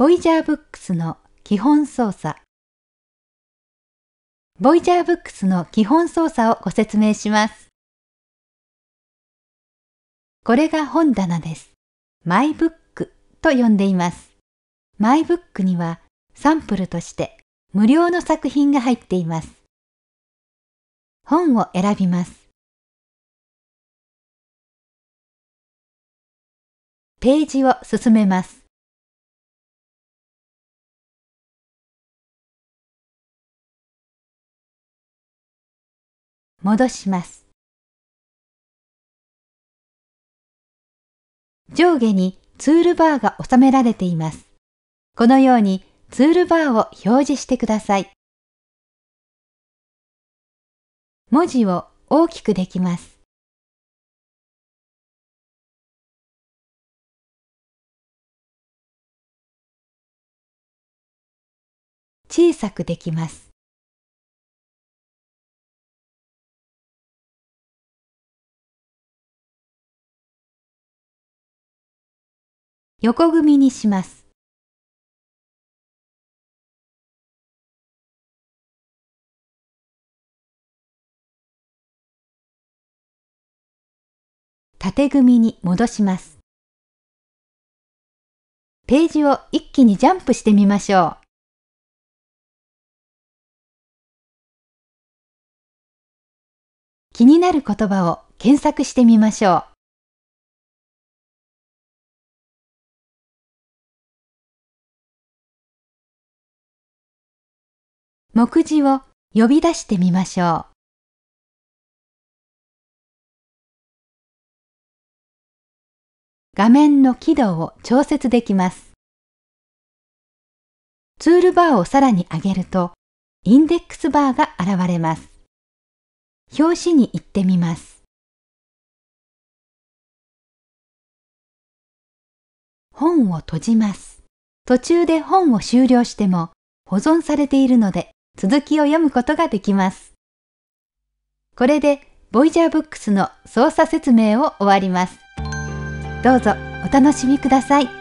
ボイジャーブックスの基本操作。ボイジャーブックスの基本操作をご説明します。これが本棚です。マイブックと呼んでいます。マイブックにはサンプルとして無料の作品が入っています。本を選びます。ページを進めます。戻します。上下にツールバーが収められています。このようにツールバーを表示してください。文字を大きくできます。小さくできます。横組にします。縦組に戻します。ページを一気にジャンプしてみましょう。気になる言葉を検索してみましょう。目次を呼び出してみましょう。画面の輝度を調節できます。ツールバーをさらに上げると、インデックスバーが現れます。表紙に行ってみます。本を閉じます。途中で本を終了しても保存されているので続きを読むことができます。これで、ボイジャーブックスの操作説明を終わります。どうぞお楽しみください。